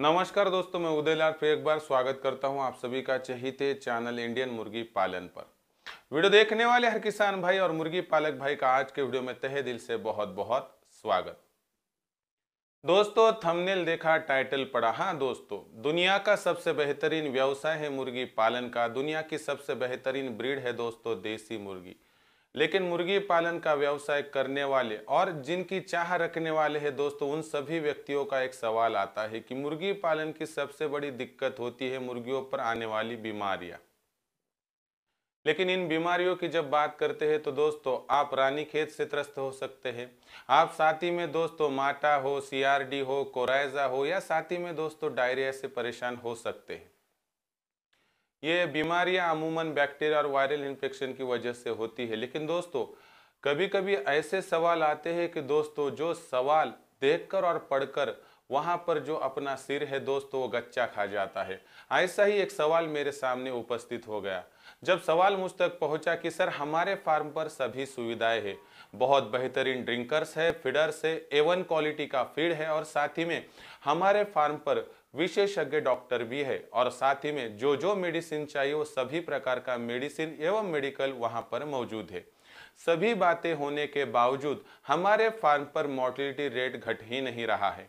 नमस्कार दोस्तों मैं उदय लाल फिर एक बार स्वागत करता हूं आप सभी का चहिते चैनल इंडियन मुर्गी पालन पर वीडियो देखने वाले हर किसान भाई और मुर्गी पालक भाई का आज के वीडियो में तहे दिल से बहुत बहुत स्वागत दोस्तों थंबनेल देखा टाइटल पढ़ा हाँ दोस्तों दुनिया का सबसे बेहतरीन व्यवसाय है मुर्गी पालन का दुनिया की सबसे बेहतरीन ब्रीड है दोस्तों देसी मुर्गी लेकिन मुर्गी पालन का व्यवसाय करने वाले और जिनकी चाह रखने वाले हैं दोस्तों उन सभी व्यक्तियों का एक सवाल आता है कि मुर्गी पालन की सबसे बड़ी दिक्कत होती है मुर्गियों पर आने वाली बीमारियां लेकिन इन बीमारियों की जब बात करते हैं तो दोस्तों आप रानी खेत से त्रस्त हो सकते हैं आप साथी में दोस्तों माटा हो सीआरडी हो कोराइजा हो या साथी में दोस्तों डायरिया से परेशान हो सकते हैं ये बीमारियां अमूमन बैक्टीरिया और वायरल इन्फेक्शन की वजह से होती है लेकिन दोस्तों कभी कभी ऐसे सवाल आते हैं कि दोस्तों जो सवाल देखकर और पढ़कर वहाँ पर जो अपना सिर है दोस्तों वो गच्चा खा जाता है ऐसा ही एक सवाल मेरे सामने उपस्थित हो गया जब सवाल मुझ तक पहुँचा कि सर हमारे फार्म पर सभी सुविधाएं हैं बहुत बेहतरीन ड्रिंकर्स है फीडर्स है एवन क्वालिटी का फीड है और साथ ही में हमारे फार्म पर विशेषज्ञ डॉक्टर भी है और साथ ही में जो जो मेडिसिन चाहिए वो सभी प्रकार का मेडिसिन एवं मेडिकल वहाँ पर मौजूद है सभी बातें होने के बावजूद हमारे फार्म पर मोर्टिलिटी रेट घट ही नहीं रहा है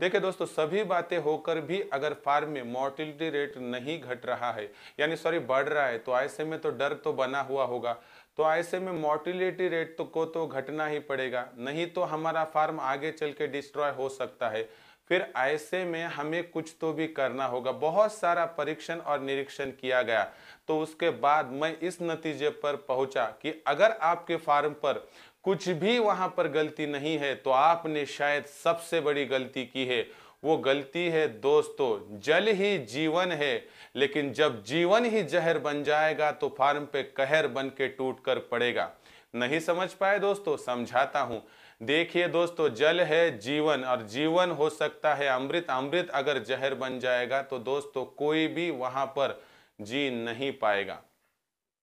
देखिए दोस्तों सभी बातें होकर भी अगर फार्म में मोर्टिलिटी रेट नहीं घट रहा है यानी सॉरी बढ़ रहा है तो ऐसे में तो डर तो बना हुआ होगा तो ऐसे में मोर्टिलिटी रेट तो को तो घटना ही पड़ेगा नहीं तो हमारा फार्म आगे चल के डिस्ट्रॉय हो सकता है फिर ऐसे में हमें कुछ तो भी करना होगा बहुत सारा परीक्षण और निरीक्षण किया गया तो उसके बाद मैं इस नतीजे पर पहुंचा कि अगर आपके फार्म पर कुछ भी वहां पर गलती नहीं है तो आपने शायद सबसे बड़ी गलती की है वो गलती है दोस्तों जल ही जीवन है लेकिन जब जीवन ही जहर बन जाएगा तो फार्म पे कहर बन के टूट कर पड़ेगा नहीं समझ पाए दोस्तों समझाता हूं देखिए दोस्तों जल है जीवन और जीवन हो सकता है अमृत अमृत अगर जहर बन जाएगा तो दोस्तों कोई भी वहां पर जी नहीं पाएगा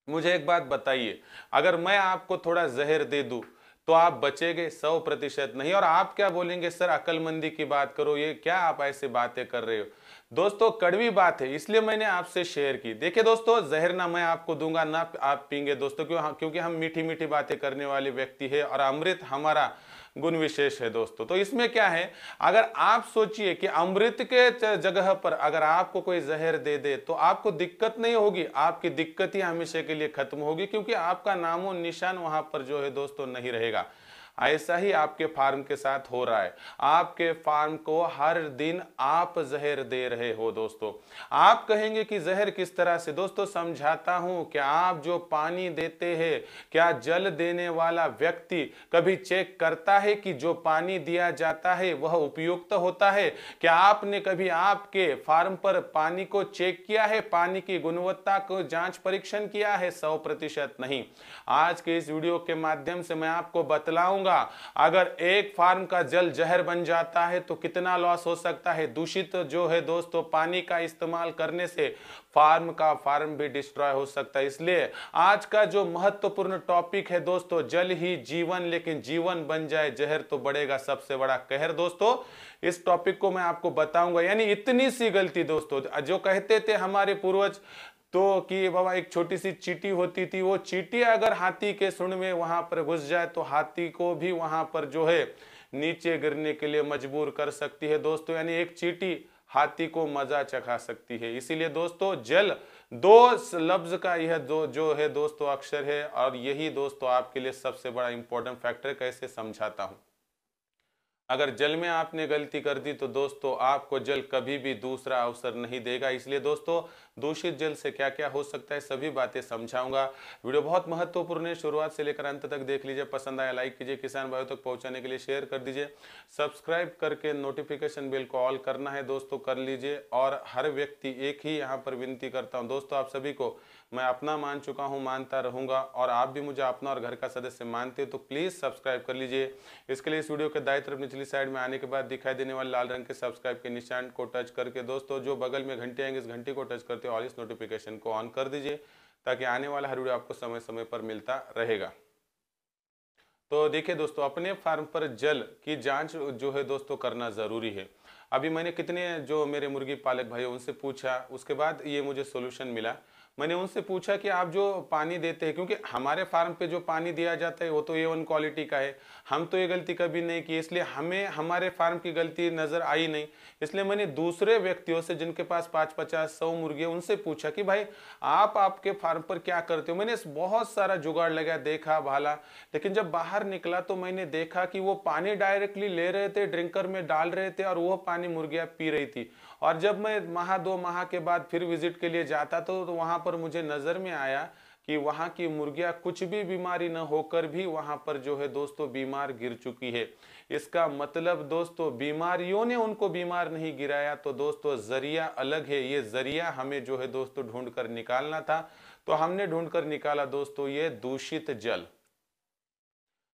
मुझे एक बात बताइए अगर मैं आपको थोड़ा जहर दे दूं तो आप बचेंगे सौ प्रतिशत नहीं और आप क्या बोलेंगे सर अकलमंदी की बात करो ये क्या आप ऐसे बातें कर रहे हो दोस्तों कड़वी बात है इसलिए मैंने आपसे शेयर की देखिए दोस्तों जहर ना मैं आपको दूंगा ना आप पीएंगे दोस्तों क्यों हाँ, क्योंकि हम मीठी मीठी बातें करने वाले व्यक्ति है और अमृत हमारा गुण विशेष है दोस्तों तो इसमें क्या है अगर आप सोचिए कि अमृत के जगह पर अगर आपको कोई जहर दे दे तो आपको दिक्कत नहीं होगी आपकी दिक्कत ही हमेशा के लिए खत्म होगी क्योंकि आपका नामो निशान वहां पर जो है दोस्तों नहीं रहेगा ऐसा ही आपके फार्म के साथ हो रहा है आपके फार्म को हर दिन आप जहर दे रहे हो दोस्तों आप कहेंगे कि जहर किस तरह से दोस्तों समझाता हूं कि आप जो पानी देते हैं क्या जल देने वाला व्यक्ति कभी चेक करता है कि जो पानी दिया जाता है वह उपयुक्त होता है क्या आपने कभी आपके फार्म पर पानी को चेक किया है पानी की गुणवत्ता को जांच परीक्षण किया है सौ प्रतिशत नहीं आज के इस वीडियो के माध्यम से मैं आपको बतलाऊ बताऊंगा अगर एक फार्म का जल जहर बन जाता है तो कितना लॉस हो सकता है दूषित जो है दोस्तों पानी का इस्तेमाल करने से फार्म का फार्म भी डिस्ट्रॉय हो सकता है इसलिए आज का जो महत्वपूर्ण टॉपिक है दोस्तों जल ही जीवन लेकिन जीवन बन जाए जहर तो बढ़ेगा सबसे बड़ा कहर दोस्तों इस टॉपिक को मैं आपको बताऊंगा यानी इतनी सी गलती दोस्तों जो कहते थे हमारे पूर्वज तो कि बाबा एक छोटी सी चीटी होती थी वो चीटी अगर हाथी के सुन में वहां पर घुस जाए तो हाथी को भी वहां पर जो है नीचे गिरने के लिए मजबूर कर सकती है दोस्तों यानी एक चीटी हाथी को मजा चखा सकती है इसीलिए दोस्तों जल दो लफ्ज का यह दो जो है दोस्तों अक्षर है और यही दोस्तों आपके लिए सबसे बड़ा इंपॉर्टेंट फैक्टर कैसे समझाता हूं अगर जल में आपने गलती कर दी तो दोस्तों आपको जल कभी भी दूसरा अवसर नहीं देगा इसलिए दोस्तों दूषित जल से क्या क्या हो सकता है सभी बातें समझाऊंगा वीडियो बहुत महत्वपूर्ण है शुरुआत से लेकर अंत तक देख लीजिए पसंद आया लाइक कीजिए किसान भाइयों तक पहुंचाने के लिए शेयर कर दीजिए सब्सक्राइब करके नोटिफिकेशन बिल को ऑल करना है दोस्तों कर लीजिए और हर व्यक्ति एक ही यहाँ पर विनती करता हूँ दोस्तों आप सभी को मैं अपना मान चुका हूँ मानता रहूंगा और आप भी मुझे अपना और घर का सदस्य मानते हो तो प्लीज़ सब्सक्राइब कर लीजिए इसके लिए इस वीडियो के दाई तरफ निचली साइड में आने के बाद दिखाई देने वाले लाल रंग के सब्सक्राइब के निशान को टच करके दोस्तों जो बगल में घंटे आएंगे इस घंटी को टच करते हो और इस नोटिफिकेशन को ऑन कर दीजिए ताकि आने वाला हर वीडियो आपको समय समय पर मिलता रहेगा तो देखिए दोस्तों अपने फार्म पर जल की जांच जो है दोस्तों करना ज़रूरी है अभी मैंने कितने जो मेरे मुर्गी पालक भाई उनसे पूछा उसके बाद ये मुझे सोल्यूशन मिला मैंने उनसे पूछा कि आप जो पानी देते हैं क्योंकि हमारे फार्म पे जो पानी दिया जाता है वो तो ए वन क्वालिटी का है हम तो ये गलती कभी नहीं की इसलिए हमें हमारे फार्म की गलती नज़र आई नहीं इसलिए मैंने दूसरे व्यक्तियों से जिनके पास पाँच पचास सौ मुर्गी उनसे पूछा कि भाई आप आपके फार्म पर क्या करते हो मैंने बहुत सारा जुगाड़ लगाया देखा भाला लेकिन जब बाहर निकला तो मैंने देखा कि वो पानी डायरेक्टली ले रहे थे ड्रिंकर में डाल रहे थे और वो पानी मुर्गियाँ पी रही थी और जब मैं माह दो माह के बाद फिर विजिट के लिए जाता तो, तो वहाँ पर मुझे नज़र में आया कि वहाँ की मुर्गियाँ कुछ भी बीमारी न होकर भी वहाँ पर जो है दोस्तों बीमार गिर चुकी है इसका मतलब दोस्तों बीमारियों ने उनको बीमार नहीं गिराया तो दोस्तों ज़रिया अलग है ये ज़रिया हमें जो है दोस्तों ढूंढकर कर निकालना था तो हमने ढूंढकर कर निकाला दोस्तों ये दूषित जल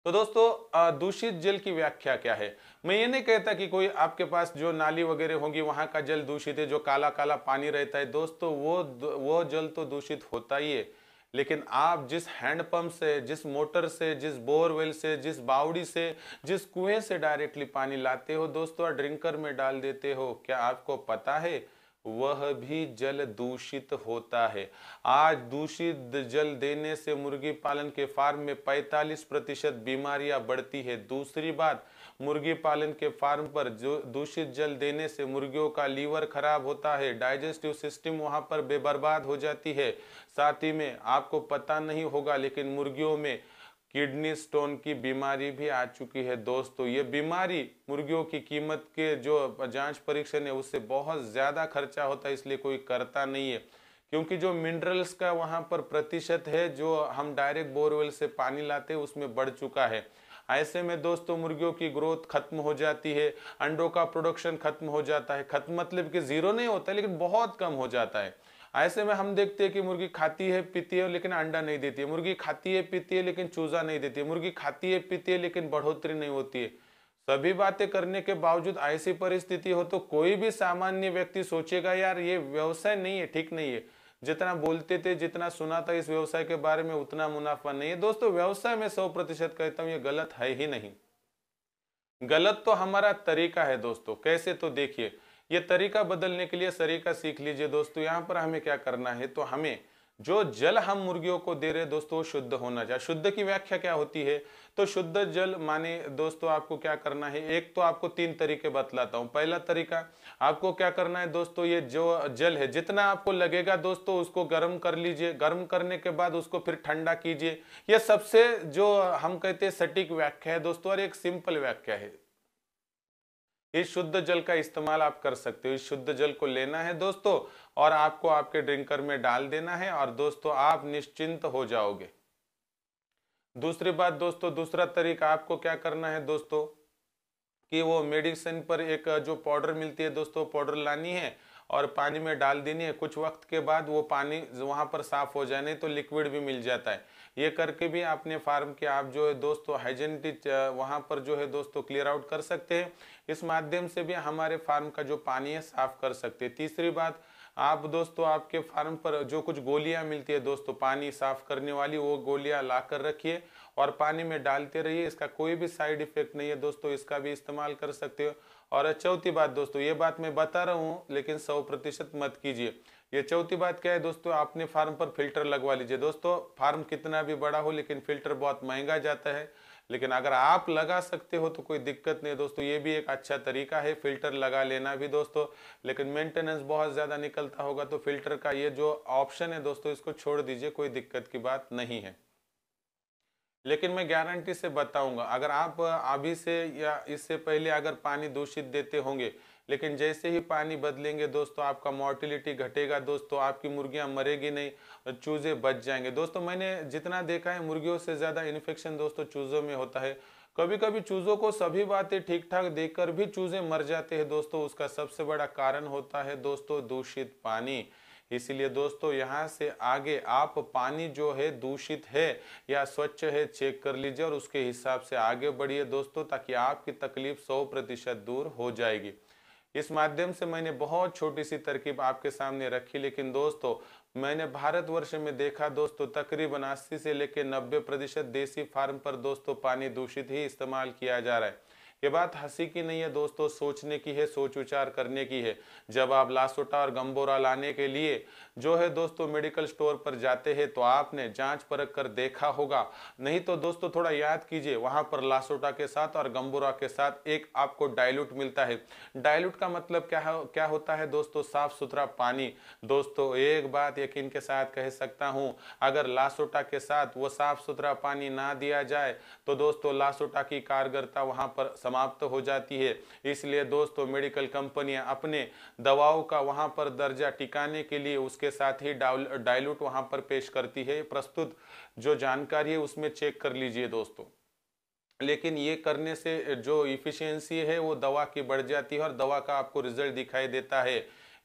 तो दोस्तों दूषित जल की व्याख्या क्या है मैं ये नहीं कहता कि कोई आपके पास जो नाली वगैरह होगी वहाँ का जल दूषित है जो काला काला पानी रहता है दोस्तों वो वो जल तो दूषित होता ही है लेकिन आप जिस हैंडपम्प से जिस मोटर से जिस बोरवेल से जिस बावड़ी से जिस कुएं से डायरेक्टली पानी लाते हो दोस्तों ड्रिंकर में डाल देते हो क्या आपको पता है वह भी जल दूषित होता है आज दूषित जल देने से मुर्गी पालन के फार्म में 45 प्रतिशत बीमारियां बढ़ती है दूसरी बात मुर्गी पालन के फार्म पर जो दूषित जल देने से मुर्गियों का लीवर खराब होता है डाइजेस्टिव सिस्टम वहां पर बेबर्बाद हो जाती है साथ ही में आपको पता नहीं होगा लेकिन मुर्गियों में किडनी स्टोन की बीमारी भी आ चुकी है दोस्तों ये बीमारी मुर्गियों की कीमत के जो जांच परीक्षण है उससे बहुत ज़्यादा खर्चा होता है इसलिए कोई करता नहीं है क्योंकि जो मिनरल्स का वहाँ पर प्रतिशत है जो हम डायरेक्ट बोरवेल से पानी लाते हैं उसमें बढ़ चुका है ऐसे में दोस्तों मुर्गियों की ग्रोथ खत्म हो जाती है अंडों का प्रोडक्शन खत्म हो जाता है खत्म मतलब कि ज़ीरो नहीं होता है लेकिन बहुत कम हो जाता है ऐसे में हम देखते हैं कि मुर्गी खाती है पीती है लेकिन अंडा नहीं देती है मुर्गी खाती है पीती है लेकिन चूजा नहीं देती है मुर्गी खाती है पीती है लेकिन बढ़ोतरी नहीं होती है सभी बातें करने के बावजूद ऐसी परिस्थिति हो तो कोई भी सामान्य व्यक्ति सोचेगा यार ये व्यवसाय नहीं है ठीक नहीं है जितना बोलते थे जितना सुना था इस व्यवसाय के बारे में उतना मुनाफा नहीं है दोस्तों व्यवसाय में सौ प्रतिशत कहता हूँ ये गलत है ही नहीं गलत तो हमारा तरीका है दोस्तों कैसे तो देखिए ये तरीका बदलने के लिए सरीका सीख लीजिए दोस्तों यहाँ पर हमें क्या करना है तो हमें जो जल हम मुर्गियों को दे रहे दोस्तों शुद्ध होना चाहिए शुद्ध की व्याख्या क्या होती है तो शुद्ध जल माने दोस्तों आपको क्या करना है एक तो आपको तीन तरीके बतलाता हूँ पहला तरीका आपको क्या करना है दोस्तों ये जो जल है जितना आपको लगेगा दोस्तों उसको गर्म कर लीजिए गर्म करने के बाद उसको फिर ठंडा कीजिए यह सबसे जो हम कहते हैं सटीक व्याख्या है दोस्तों और एक सिंपल व्याख्या है इस शुद्ध जल का इस्तेमाल आप कर सकते हो इस शुद्ध जल को लेना है दोस्तों और आपको आपके ड्रिंकर में डाल देना है और दोस्तों आप निश्चिंत हो जाओगे दूसरी बात दोस्तों दूसरा तरीका आपको क्या करना है दोस्तों कि वो मेडिसिन पर एक जो पाउडर मिलती है दोस्तों पाउडर लानी है और पानी में डाल देनी है कुछ वक्त के बाद वो पानी वहाँ पर साफ़ हो जाए नहीं तो लिक्विड भी मिल जाता है ये करके भी अपने फार्म के आप जो है दोस्तों हाइजेनिटी वहाँ पर जो है दोस्तों क्लियर आउट कर सकते हैं इस माध्यम से भी हमारे फार्म का जो पानी है साफ़ कर सकते हैं तीसरी बात आप दोस्तों आपके फार्म पर जो कुछ गोलियां मिलती है दोस्तों पानी साफ करने वाली वो गोलियां ला कर रखिए और पानी में डालते रहिए इसका कोई भी साइड इफेक्ट नहीं है दोस्तों इसका भी इस्तेमाल कर सकते हो और चौथी बात दोस्तों ये बात मैं बता रहा हूँ लेकिन सौ प्रतिशत मत कीजिए ये चौथी बात क्या है दोस्तों आपने फार्म पर फिल्टर लगवा लीजिए दोस्तों फार्म कितना भी बड़ा हो लेकिन फिल्टर बहुत महंगा जाता है लेकिन अगर आप लगा सकते हो तो कोई दिक्कत नहीं दोस्तों ये भी एक अच्छा तरीका है फिल्टर लगा लेना भी दोस्तों लेकिन मेंटेनेंस बहुत ज़्यादा निकलता होगा तो फिल्टर का ये जो ऑप्शन है दोस्तों इसको छोड़ दीजिए कोई दिक्कत की बात नहीं है लेकिन मैं गारंटी से बताऊंगा अगर आप अभी से या इससे पहले अगर पानी दूषित देते होंगे लेकिन जैसे ही पानी बदलेंगे दोस्तों आपका मोर्टिलिटी घटेगा दोस्तों आपकी मुर्गियां मरेगी नहीं चूजे बच जाएंगे दोस्तों मैंने जितना देखा है मुर्गियों से ज़्यादा इन्फेक्शन दोस्तों चूज़ों में होता है कभी कभी चूज़ों को सभी बातें ठीक ठाक देखकर भी चूज़ें मर जाते हैं दोस्तों उसका सबसे बड़ा कारण होता है दोस्तों दूषित पानी इसीलिए दोस्तों यहाँ से आगे आप पानी जो है दूषित है या स्वच्छ है चेक कर लीजिए और उसके हिसाब से आगे बढ़िए दोस्तों ताकि आपकी तकलीफ सौ प्रतिशत दूर हो जाएगी इस माध्यम से मैंने बहुत छोटी सी तरकीब आपके सामने रखी लेकिन दोस्तों मैंने भारतवर्ष में देखा दोस्तों तकरीबन अस्सी से लेकर नब्बे प्रतिशत देसी फार्म पर दोस्तों पानी दूषित ही इस्तेमाल किया जा रहा है ये बात हंसी की नहीं है दोस्तों सोचने की है सोच विचार करने की है जब आप लासोटा और गंबोरा लाने के लिए जो है दोस्तों मेडिकल स्टोर पर जाते हैं तो आपने जांच परख कर देखा होगा नहीं तो दोस्तों थोड़ा याद कीजिए वहां पर लासोटा के साथ और गंबोरा के साथ एक आपको डायलूट मिलता है डायलूट का मतलब क्या हो, क्या होता है दोस्तों साफ सुथरा पानी दोस्तों एक बात यकीन के साथ कह सकता हूँ अगर लासोटा के साथ वो साफ सुथरा पानी ना दिया जाए तो दोस्तों लासोटा की कारगरता वहां पर समाप्त हो जाती है इसलिए दोस्तों मेडिकल कंपनियां अपने दवाओं का वहां पर दर्जा टिकाने के लिए उसके साथ ही डायलूट वहां पर पेश करती है प्रस्तुत जो जानकारी है उसमें चेक कर लीजिए दोस्तों लेकिन ये करने से जो इफिशियंसी है वो दवा की बढ़ जाती है और दवा का आपको रिजल्ट दिखाई देता है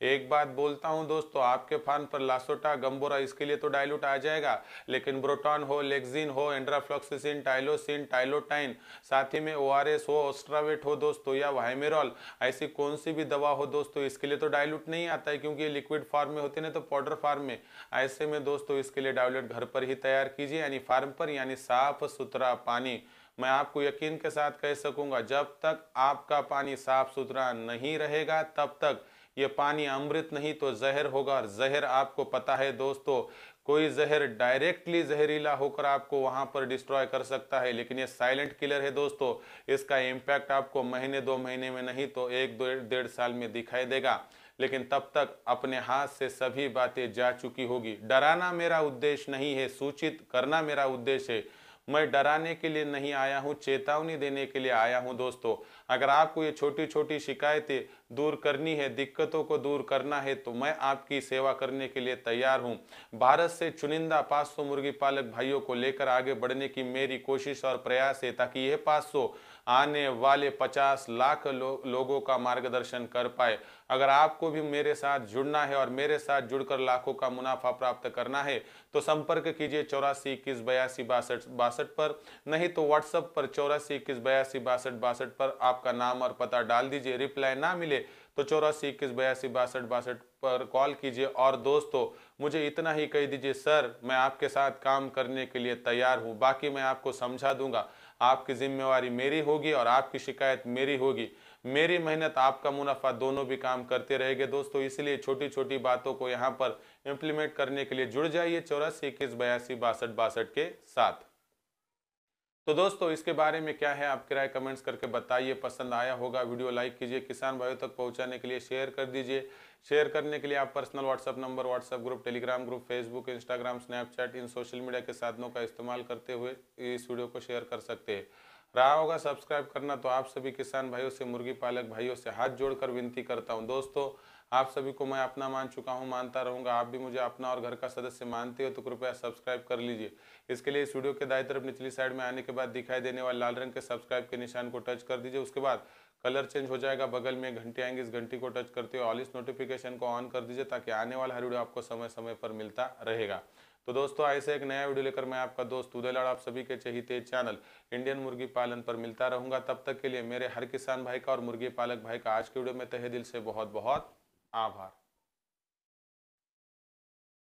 एक बात बोलता हूं दोस्तों आपके फार्म पर लासोटा गंबोरा इसके लिए तो डायलूट आ जाएगा लेकिन ब्रोटॉन हो लेक्सिन हो एंड्राफ्लॉक्सिसिन टाइलोसिन टाइलोटाइन साथ ही में ओ हो ऑस्ट्रावेट हो दोस्तों या वाइमेरॉल ऐसी कौन सी भी दवा हो दोस्तों इसके लिए तो डायलूट नहीं आता है क्योंकि ये लिक्विड फार्म में होते ना तो पाउडर फार्म में ऐसे में दोस्तों इसके लिए डायलूट घर पर ही तैयार कीजिए यानी फार्म पर यानी साफ सुथरा पानी मैं आपको यकीन के साथ कह सकूंगा जब तक आपका पानी साफ सुथरा नहीं रहेगा तब तक ये पानी अमृत नहीं तो जहर होगा और जहर आपको पता है दोस्तों कोई जहर डायरेक्टली जहरीला होकर आपको वहां पर डिस्ट्रॉय कर सकता है लेकिन ये साइलेंट किलर है दोस्तों इसका इम्पैक्ट आपको महीने दो महीने में नहीं तो एक दो डेढ़ साल में दिखाई देगा लेकिन तब तक अपने हाथ से सभी बातें जा चुकी होगी डराना मेरा उद्देश्य नहीं है सूचित करना मेरा उद्देश्य है मैं डराने के लिए नहीं आया हूँ चेतावनी देने के लिए आया हूँ दोस्तों अगर आपको ये छोटी छोटी शिकायतें दूर करनी है दिक्कतों को दूर करना है तो मैं आपकी सेवा करने के लिए तैयार हूँ भारत से चुनिंदा सौ मुर्गी पालक भाइयों को लेकर आगे बढ़ने की मेरी कोशिश और प्रयास है ताकि यह सौ आने वाले पचास लाख लो, लोगों का मार्गदर्शन कर पाए अगर आपको भी मेरे साथ जुड़ना है और मेरे साथ जुड़कर लाखों का मुनाफा प्राप्त करना है तो संपर्क कीजिए चौरासी इक्कीस बयासी बासठ बासठ पर नहीं तो व्हाट्सएप पर चौरासी इक्कीस बयासी बासठ बासठ पर आप आपका नाम और पता डाल दीजिए रिप्लाई ना मिले तो चौरासी इक्कीस बयासी बासठ बासठ पर कॉल कीजिए और दोस्तों मुझे इतना ही कह दीजिए सर मैं आपके साथ काम करने के लिए तैयार हूँ बाकी मैं आपको समझा दूंगा आपकी जिम्मेवारी मेरी होगी और आपकी शिकायत मेरी होगी मेरी मेहनत आपका मुनाफा दोनों भी काम करते रहेंगे दोस्तों इसलिए छोटी छोटी बातों को यहाँ पर इम्प्लीमेंट करने के लिए जुड़ जाइए चौरासी इक्कीस बयासी बासठ बासठ के साथ तो दोस्तों इसके बारे में क्या है आप किराए कमेंट्स करके बताइए पसंद आया होगा वीडियो लाइक कीजिए किसान भाइयों तक पहुंचाने के लिए शेयर कर दीजिए शेयर करने के लिए आप personal WhatsApp number WhatsApp group Telegram group Facebook Instagram Snapchat इन सोशल मीडिया के साधनों का इस्तेमाल करते हुए इस वीडियो को शेयर कर सकते हैं रहा होगा सब्सक्राइब करना तो आप सभी किसान भाइयों से मुर्गी पालक भाइयों से हाथ जोड़कर विनती करता हूँ दोस्तों आप सभी को मैं अपना मान चुका हूँ मानता रहूँगा आप भी मुझे अपना और घर का सदस्य मानते हो तो कृपया सब्सक्राइब कर लीजिए इसके लिए इस वीडियो के दाई तरफ निचली साइड में आने के बाद दिखाई देने वाले लाल रंग के सब्सक्राइब के निशान को टच कर दीजिए उसके बाद कलर चेंज हो जाएगा बगल में घंटी आएंगी इस घंटी को टच करते हुए ऑल इस नोटिफिकेशन को ऑन कर दीजिए ताकि आने वाला हर वीडियो आपको समय समय पर मिलता रहेगा तो दोस्तों ऐसे एक नया वीडियो लेकर मैं आपका दोस्त उदय लाड़ आप सभी के चहिते चैनल इंडियन मुर्गी पालन पर मिलता रहूंगा तब तक के लिए मेरे हर किसान भाई का और मुर्गी पालक भाई का आज के वीडियो में तहे दिल से बहुत बहुत આભાર